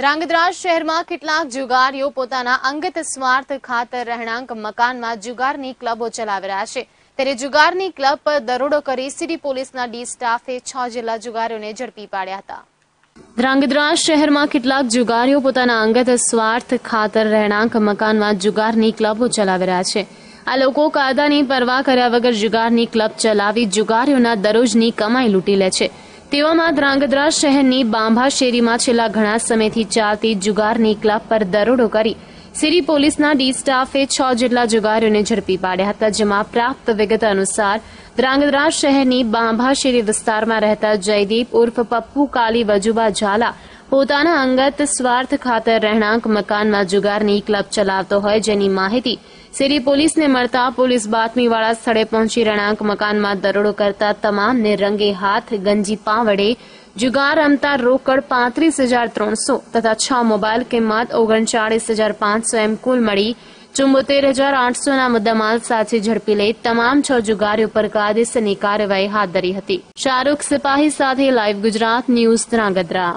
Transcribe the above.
ધ્રાંગધ્રા શહેરમાં કેટલાક જુગારીઓ પોતાના અંગત સ્વાર્થ ખાતર રહેણાંક મકાનમાં જુગારની ક્લબો ચલાવી રહ્યા છે ત્યારે જુગારની ક્લબ પર દરોડો કરી સિટી પોલીસના ડી સ્ટાફે છ જિલ્લા જુગારીઓને ઝડપી પાડ્યા હતા ધ્રાંગધ્રા શહેરમાં કેટલાક જુગારીઓ પોતાના અંગત સ્વાર્થ ખાતર રહેણાંક મકાનમાં જુગારની ક્લબો ચલાવી રહ્યા છે આ લોકો કાયદાની પરવા કર્યા વગર જુગારની ક્લબ ચલાવી જુગારીઓના દરરોજની કમાઈ લૂંટી લે છે તેવામાં ધ્રાંગધ્રા શહેરની બાંભા શેરીમાં છેલ્લા ઘણા સમયથી ચાલતી જુગારની ક્લબ પર દરોડો કરી સિરી પોલીસના ડી સ્ટાફે છ જેટલા જુગારીઓને ઝડપી પાડ્યા હતા જેમાં પ્રાપ્ત વિગત અનુસાર ધ્રાંગધ્રા શહેરની બાંભા શેરી વિસ્તારમાં રહેતા જયદીપ ઉર્ફ પપ્પુ કાલી વજુબા ઝાલા પોતાના અંગત સ્વાર્થ ખાતર રહેણાંક મકાનમાં જુગારની ક્લબ ચલાવતો હોય જેની માહિતી સિરી પોલીસને મળતા પોલીસ બાતમીવાળા સ્થળે પહોંચી રણાંક મકાનમાં દરોડો કરતા તમામને રંગે હાથ ગંજી વડે જુગાર રમતા રોકડ પાંત્રીસ હજાર ત્રણસો તથા છ મોબાઈલ કિંમત ઓગણચાળીસ હજાર પાંચસો એમ કુલ મળી ચુંબોતેર હજાર આઠસોના મુદ્દામાલ સાથે ઝડપી લઈ તમામ છ જુગારીઓ પર કાયદેસરની કાર્યવાહી હાથ ધરી હતી શાહરૂખ સિપાહી સાથે લાઈવ ગુજરાત ન્યૂઝ ધ્રાંગધ્રા